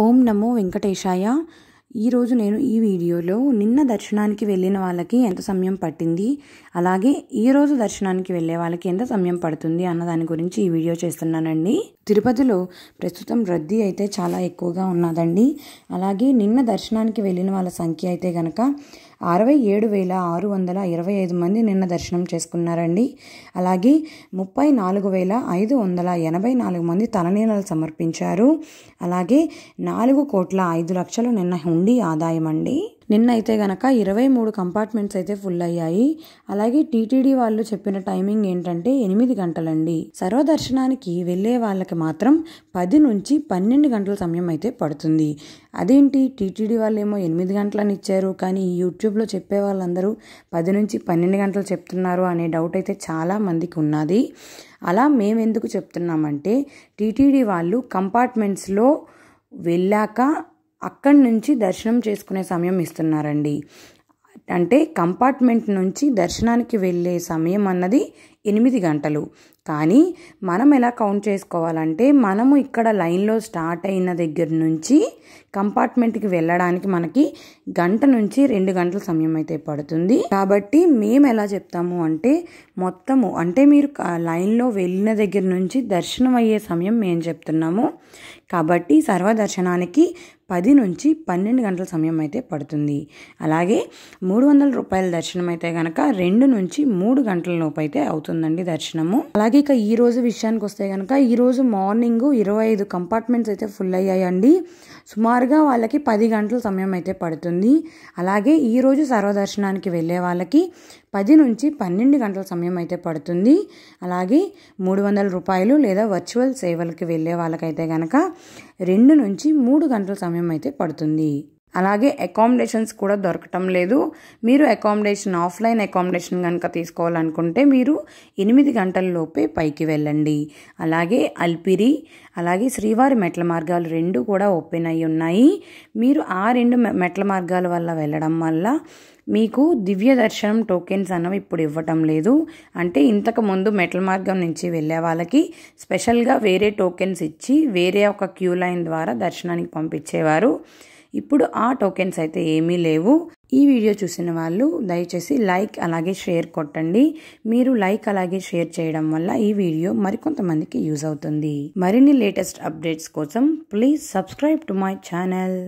ఓం నమో వెంకటేశాయ ఈరోజు నేను ఈ వీడియోలో నిన్న దర్శనానికి వెళ్ళిన వాళ్ళకి ఎంత సమయం పట్టింది అలాగే ఈరోజు దర్శనానికి వెళ్ళే వాళ్ళకి ఎంత సమయం పడుతుంది అన్న దాని గురించి ఈ వీడియో చేస్తున్నానండి తిరుపతిలో ప్రస్తుతం రద్దీ అయితే చాలా ఎక్కువగా ఉన్నదండి అలాగే నిన్న దర్శనానికి వెళ్ళిన వాళ్ళ సంఖ్య అయితే కనుక అరవై ఏడు వేల ఆరు వందల ఇరవై ఐదు మంది నిన్న దర్శనం చేసుకున్నారండి అలాగే ముప్పై నాలుగు వేల ఐదు వందల ఎనభై నాలుగు మంది తలనీలాలు సమర్పించారు అలాగే నాలుగు కోట్ల ఐదు లక్షలు నిన్న హుండీ ఆదాయం అండి నిన్న అయితే గనక ఇరవై మూడు కంపార్ట్మెంట్స్ అయితే ఫుల్ అయ్యాయి అలాగే టీటీడీ వాళ్ళు చెప్పిన టైమింగ్ ఏంటంటే ఎనిమిది గంటలండి సర్వదర్శనానికి వెళ్ళే వాళ్ళకి మాత్రం పది నుంచి పన్నెండు గంటల సమయం అయితే పడుతుంది అదేంటి టీటీడీ వాళ్ళు ఏమో ఎనిమిది గంటలని ఇచ్చారు కానీ యూట్యూబ్లో చెప్పే వాళ్ళందరూ పది నుంచి పన్నెండు గంటలు చెప్తున్నారు అనే డౌట్ అయితే చాలా మందికి ఉన్నది అలా మేమెందుకు చెప్తున్నామంటే టీటీడీ వాళ్ళు కంపార్ట్మెంట్స్లో వెళ్ళాక అక్కడి నుంచి దర్శనం చేసుకునే సమయం ఇస్తున్నారండి అంటే కంపార్ట్మెంట్ నుంచి దర్శనానికి వెళ్ళే సమయం అన్నది ఎనిమిది గంటలు కానీ మనం ఎలా కౌంట్ చేసుకోవాలంటే మనము ఇక్కడ లైన్లో స్టార్ట్ అయిన దగ్గర నుంచి కంపార్ట్మెంట్కి వెళ్ళడానికి మనకి గంట నుంచి రెండు గంటల సమయం అయితే పడుతుంది కాబట్టి మేము ఎలా చెప్తాము అంటే మొత్తము అంటే మీరు లైన్లో వెళ్ళిన దగ్గర నుంచి దర్శనం అయ్యే సమయం మేము చెప్తున్నాము కాబట్టి సర్వదర్శనానికి పది నుంచి పన్నెండు గంటల సమయం అయితే పడుతుంది అలాగే మూడు వందల రూపాయల దర్శనం అయితే కనుక రెండు నుంచి మూడు గంటల లోపు అయితే అవుతుంది జరుగుతుందండి దర్శనము అలాగే ఇక ఈ రోజు విషయానికి వస్తే కనుక ఈ రోజు మార్నింగ్ ఇరవై ఐదు కంపార్ట్మెంట్స్ అయితే ఫుల్ అయ్యాయండి సుమారుగా వాళ్ళకి పది గంటల సమయం అయితే పడుతుంది అలాగే ఈ రోజు సర్వదర్శనానికి వెళ్ళే వాళ్ళకి పది నుంచి పన్నెండు గంటల సమయం అయితే పడుతుంది అలాగే మూడు వందల రూపాయలు లేదా వర్చువల్ సేవలకి వెళ్ళే వాళ్ళకైతే కనుక రెండు నుంచి మూడు గంటల సమయం అయితే పడుతుంది అలాగే అకామిడేషన్స్ కూడా దొరకటం లేదు మీరు అకామిడేషన్ ఆఫ్లైన్ అకామిడేషన్ కనుక తీసుకోవాలనుకుంటే మీరు ఎనిమిది గంటలలోపే పైకి వెళ్ళండి అలాగే అల్పిరి అలాగే శ్రీవారి మెట్ల మార్గాలు రెండు కూడా ఓపెన్ అయి ఉన్నాయి మీరు ఆ రెండు మెట్ల మార్గాల వల్ల వెళ్ళడం వల్ల మీకు దివ్య దర్శనం టోకెన్స్ అన్నవి ఇప్పుడు ఇవ్వటం లేదు అంటే ఇంతకు ముందు మెట్ల మార్గం నుంచి వెళ్ళే వాళ్ళకి స్పెషల్గా వేరే టోకెన్స్ ఇచ్చి వేరే ఒక క్యూ లైన్ ద్వారా దర్శనానికి పంపించేవారు ఇప్పుడు ఆ టోకెన్స్ అయితే ఏమీ లేవు ఈ వీడియో చూసిన వాళ్ళు దయచేసి లైక్ అలాగే షేర్ కొట్టండి మీరు లైక్ అలాగే షేర్ చేయడం వల్ల ఈ వీడియో మరికొంతమందికి యూజ్ అవుతుంది మరిన్ని లేటెస్ట్ అప్డేట్స్ కోసం please subscribe to my channel